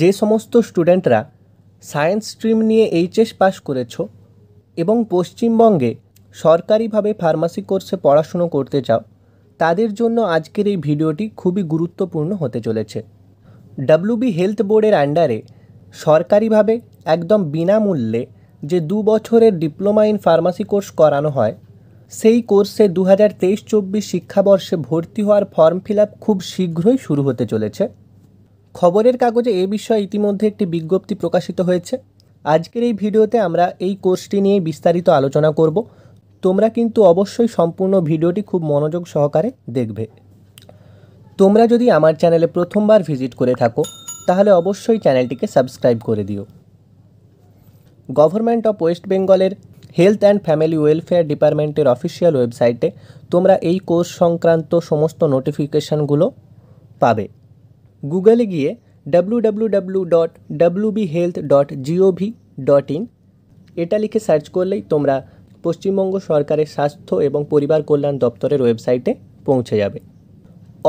যে সমস্ত স্টুডেন্টরা সায়েন্স স্ট্রিম নিয়ে এইচএস পাস করেছ এবং পশ্চিমবঙ্গে সরকারিভাবে ফার্মাসি কোর্সে পড়াশুনো করতে চাও তাদের জন্য আজকের এই ভিডিওটি খুবই গুরুত্বপূর্ণ হতে চলেছে ডাব্লুবি হেলথ বোর্ডের আন্ডারে সরকারিভাবে একদম বিনামূল্যে যে দু বছরের ডিপ্লোমা ইন ফার্মাসি কোর্স করানো হয় সেই কোর্সে দু হাজার তেইশ চব্বিশ শিক্ষাবর্ষে ভর্তি হওয়ার ফর্ম ফিল আপ খুব শীঘ্রই শুরু হতে চলেছে খবরের কাগজে এ বিষয়ে ইতিমধ্যে একটি বিজ্ঞপ্তি প্রকাশিত হয়েছে আজকের এই ভিডিওতে আমরা এই কোর্সটি নিয়ে বিস্তারিত আলোচনা করব তোমরা কিন্তু অবশ্যই সম্পূর্ণ ভিডিওটি খুব মনোযোগ সহকারে দেখবে তোমরা যদি আমার চ্যানেলে প্রথমবার ভিজিট করে থাকো তাহলে অবশ্যই চ্যানেলটিকে সাবস্ক্রাইব করে দিও গভর্নমেন্ট অফ ওয়েস্ট বেঙ্গলের হেলথ অ্যান্ড ফ্যামিলি ওয়েলফেয়ার ডিপার্টমেন্টের অফিসিয়াল ওয়েবসাইটে তোমরা এই কোর্স সংক্রান্ত সমস্ত নোটিফিকেশানগুলো পাবে গুগলে গিয়ে W dot health dot GOV dot in এটা লিখে সার্চ করলেই তোমরা পশ্চিমবঙ্গ সরকারের স্বাস্থ্য এবং পরিবার কল্যাণ দপ্তরের ওয়েবসাইটে পৌঁছে যাবে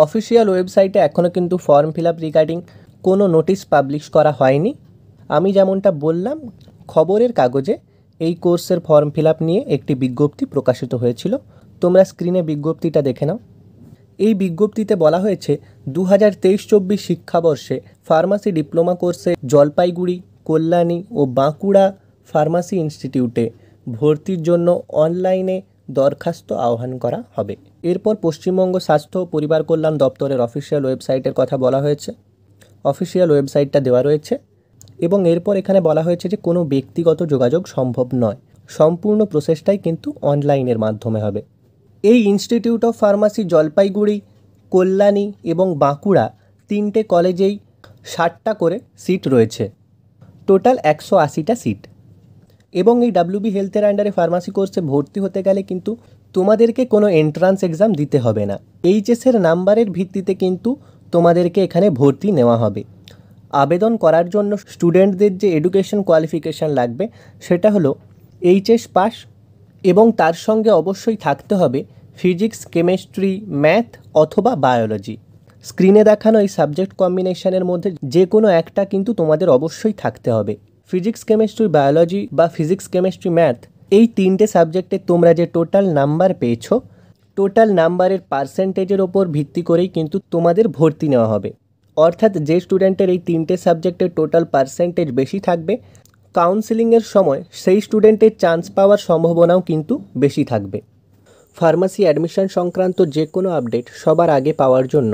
অফিসিয়াল ওয়েবসাইটে এখনও কিন্তু ফর্ম ফিল আপ রিগার্ডিং কোনো নোটিশ পাবলিশ করা হয়নি আমি যেমনটা বললাম খবরের কাগজে এই কোর্সের ফর্ম ফিল আপ নিয়ে একটি বিজ্ঞপ্তি প্রকাশিত হয়েছিল তোমরা স্ক্রিনে বিজ্ঞপ্তিটা দেখে নাও এই বিজ্ঞপ্তিতে বলা হয়েছে দু হাজার তেইশ চব্বিশ শিক্ষাবর্ষে ফার্মাসি ডিপ্লোমা কোর্সে জলপাইগুড়ি কল্যাণী ও বাঁকুড়া ফার্মাসি ইনস্টিটিউটে ভর্তির জন্য অনলাইনে দরখাস্ত আহ্বান করা হবে এরপর পশ্চিমবঙ্গ স্বাস্থ্য পরিবার কল্যাণ দপ্তরের অফিসিয়াল ওয়েবসাইটের কথা বলা হয়েছে অফিসিয়াল ওয়েবসাইটটা দেওয়া রয়েছে এবং এরপর এখানে বলা হয়েছে যে কোনো ব্যক্তিগত যোগাযোগ সম্ভব নয় সম্পূর্ণ প্রসেসটাই কিন্তু অনলাইনের মাধ্যমে হবে এই institute of pharmacy Jalpaiguri Kalyani এবং বাঁকুড়া তিনটে কলেজেই ষাটটা করে সিট রয়েছে টোটাল একশো আশিটা সিট এবং এই ডাব্লিউবি হেলথের আন্ডারে ফার্মাসি কোর্সে ভর্তি হতে গেলে কিন্তু তোমাদেরকে কোনো এন্ট্রান্স এক্সাম দিতে হবে না এইচএসের নাম্বারের ভিত্তিতে কিন্তু তোমাদেরকে এখানে ভর্তি নেওয়া হবে আবেদন করার জন্য স্টুডেন্টদের যে এডুকেশন কোয়ালিফিকেশান লাগবে সেটা হলো এইচএস পাস এবং তার সঙ্গে অবশ্যই থাকতে হবে ফিজিক্স কেমিস্ট্রি ম্যাথ অথবা বায়োলজি স্ক্রিনে দেখানো এই সাবজেক্ট কম্বিনেশনের মধ্যে যে কোনো একটা কিন্তু তোমাদের অবশ্যই থাকতে হবে ফিজিক্স কেমিস্ট্রি বায়োলজি বা ফিজিক্স কেমিস্ট্রি ম্যাথ এই তিনটে সাবজেক্টে তোমরা যে টোটাল নাম্বার পেয়েছো টোটাল নাম্বারের পার্সেন্টেজের ওপর ভিত্তি করেই কিন্তু তোমাদের ভর্তি নেওয়া হবে অর্থাৎ যে স্টুডেন্টের এই তিনটে সাবজেক্টের টোটাল পার্সেন্টেজ বেশি থাকবে কাউন্সেলিংয়ের সময় সেই স্টুডেন্টের চান্স পাওয়ার সম্ভাবনাও কিন্তু বেশি থাকবে ফার্মাসি অ্যাডমিশন সংক্রান্ত যে কোনো আপডেট সবার আগে পাওয়ার জন্য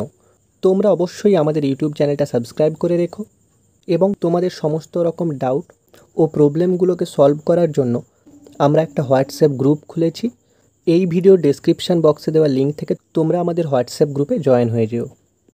তোমরা অবশ্যই আমাদের ইউটিউব চ্যানেলটা সাবস্ক্রাইব করে রেখো এবং তোমাদের সমস্ত রকম ডাউট ও প্রবলেমগুলোকে সলভ করার জন্য আমরা একটা হোয়াটসঅ্যাপ গ্রুপ খুলেছি এই ভিডিও ডেসক্রিপশান বক্সে দেওয়া লিঙ্ক থেকে তোমরা আমাদের হোয়াটসঅ্যাপ গ্রুপে জয়েন হয়ে যেও